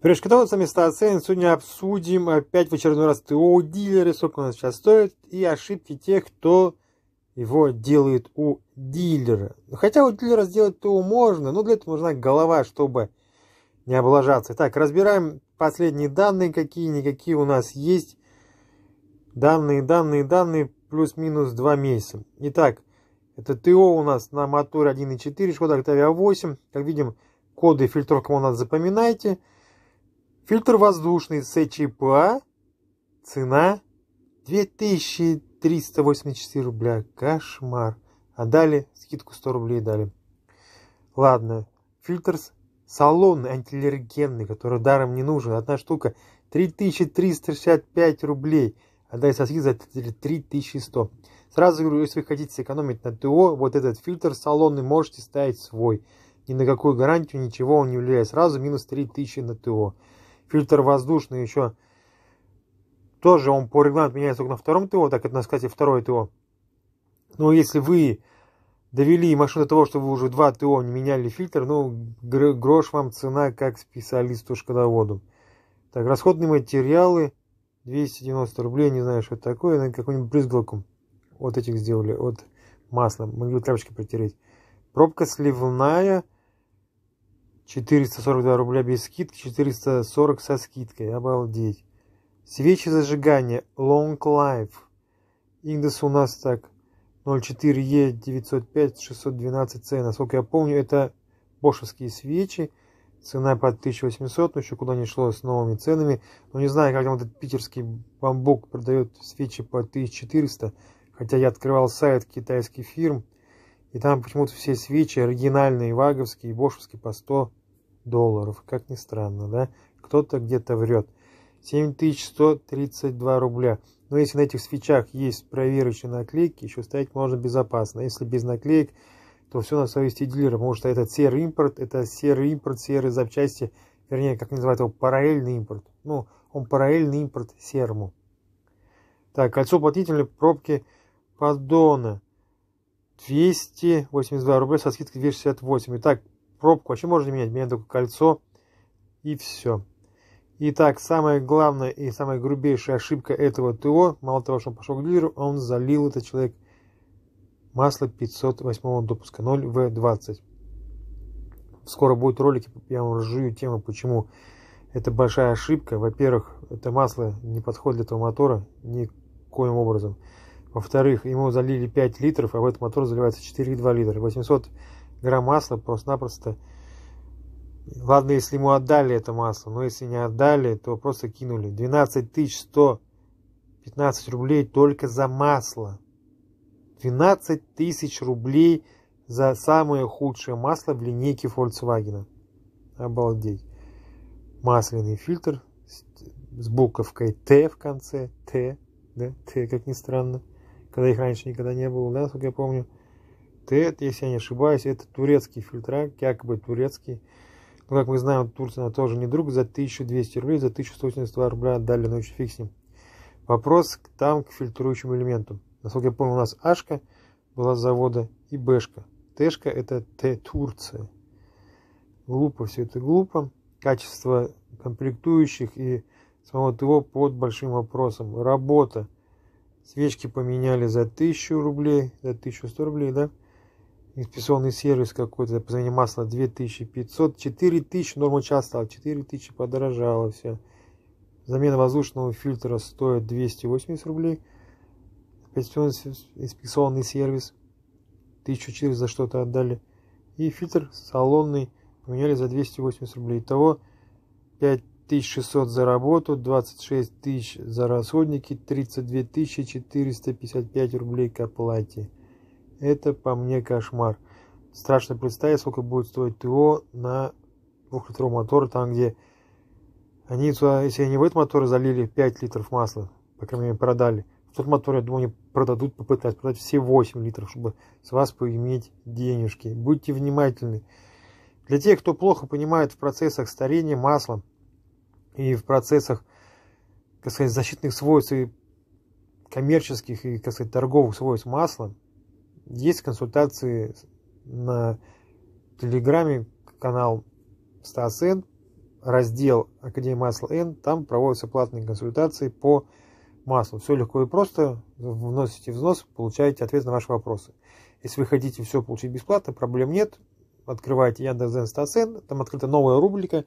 Привет, шкатолоцы, места оценки. Сегодня обсудим опять э, в очередной раз ТО дилера, сколько он сейчас стоит, и ошибки тех, кто его делает у дилера. Хотя у дилера сделать ТО можно, но для этого нужна голова, чтобы не облажаться. Итак, разбираем последние данные, какие-никакие у нас есть. Данные, данные, данные, плюс-минус 2 месяца. Итак, это ТО у нас на моторе 1.4, Шкода Октавия 8. Как видим, коды фильтров, кому надо, запоминайте. Запоминайте Фильтр воздушный СЧПА. Цена 2384 рубля. Кошмар. А дали скидку 100 рублей дали. Ладно. Фильтр салонный, антиаллергенный, который даром не нужен. Одна штука 3365 рублей. Отдай соски за 3100. Сразу говорю, если вы хотите сэкономить на ТО, вот этот фильтр салонный можете ставить свой. Ни на какую гарантию, ничего он не влияет. Сразу минус 3000 на ТО. Фильтр воздушный еще тоже он по регламенту меняется только на втором ТО, так это на кстати, второе ТО. Но если вы довели машину до того, что вы уже два ТО не меняли фильтр, ну, грош вам цена как специалисту-шкодоводу. Так, расходные материалы 290 рублей, не знаю, что это такое, на какую-нибудь брызгалку вот этих сделали, от масла, могли тряпочки протереть. Пробка сливная 442 рубля без скидки, 440 со скидкой. Обалдеть. Свечи зажигания Long Life. Индекс у нас так 04E 905 612 C. Насколько я помню, это бошевские свечи. Цена под 1800, но еще куда не шло с новыми ценами. Но не знаю, как там этот питерский бамбук продает свечи по 1400. Хотя я открывал сайт китайских фирм, и там почему-то все свечи оригинальные, ваговские, бошевские по 100 долларов. Как ни странно, да? Кто-то где-то врет. 7132 рубля. Но если на этих свечах есть проверочные наклейки, еще стоять можно безопасно. Если без наклеек, то все на совести дилера, потому что этот серый импорт, это серый импорт, серые запчасти, вернее, как называют его, параллельный импорт. Ну, он параллельный импорт серому. Так, кольцо платителя пробки поддона. 282 рубля со скидкой 268. Итак, пробку вообще можно менять, менять только кольцо и все. Итак, самая главная и самая грубейшая ошибка этого ТО, мало того, что он пошел к дилеру, он залил этот человек масло 508 допуска 0В20. Скоро будут ролики, я вам разжую тему, почему это большая ошибка. Во-первых, это масло не подходит для этого мотора никоим образом. Во-вторых, ему залили 5 литров, а в этот мотор заливается 4,2 литра. 800 грамм масла просто-напросто... Ладно, если ему отдали это масло, но если не отдали, то просто кинули. 12 115 рублей только за масло. 12 тысяч рублей за самое худшее масло в линейке Volkswagen. Обалдеть. Масляный фильтр с буковкой Т в конце. Т, да, Т, как ни странно. Когда их раньше никогда не было, да, насколько я помню. ТЭТ, если я не ошибаюсь, это турецкий фильтрак, якобы турецкий. Но, ну, как мы знаем, Турция тоже не друг, за 1200 рублей, за 1182 рубля отдали ночью фиксим. Вопрос там к фильтрующему элементу. Насколько я помню, у нас Ашка была с завода и Бэшка. Тэшка это Т Турция. Глупо все это глупо. Качество комплектующих и самого ТО под большим вопросом. Работа. Свечки поменяли за 1000 рублей, за 1100 рублей, да? инспекционный сервис какой-то, по цене масла 2500, 4000, норма час стала 4000, подорожало все. Замена воздушного фильтра стоит 280 рублей. Инспекционный сервис 1400 за что-то отдали. И фильтр салонный поменяли за 280 рублей. Итого 5600 за работу, 26 тысяч за расходники, 32 455 рублей к оплате. Это по мне кошмар. Страшно представить, сколько будет стоить ТО на двухлитровый мотор, там где они если они в этот мотор залили 5 литров масла, по крайней мере продали, в тот мотор, я думаю, они продадут, попытаются продать все 8 литров, чтобы с вас поиметь денежки. Будьте внимательны. Для тех, кто плохо понимает в процессах старения масла и в процессах, так сказать, защитных свойств и коммерческих и, так сказать, торговых свойств масла, есть консультации на Телеграме, канал Стас Н, раздел Академия масла Н, там проводятся платные консультации по маслу. Все легко и просто, вносите взнос, получаете ответ на ваши вопросы. Если вы хотите все получить бесплатно, проблем нет, открываете Яндекс.Зен Стацен, там открыта новая рубрика,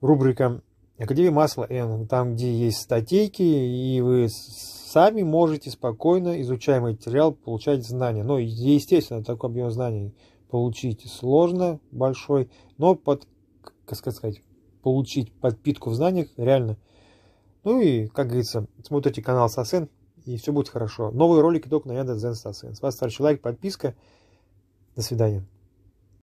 рубрика Академия масла N, там, где есть статейки, и вы сами можете спокойно, изучая материал, получать знания. Но, естественно, такой объем знаний получить сложно, большой, но под, как сказать, получить подпитку в знаниях реально. Ну и, как говорится, смотрите канал САСЕН, и все будет хорошо. Новые ролики только на Яндекс.Зен САСЕН. С вас старший лайк, подписка. До свидания.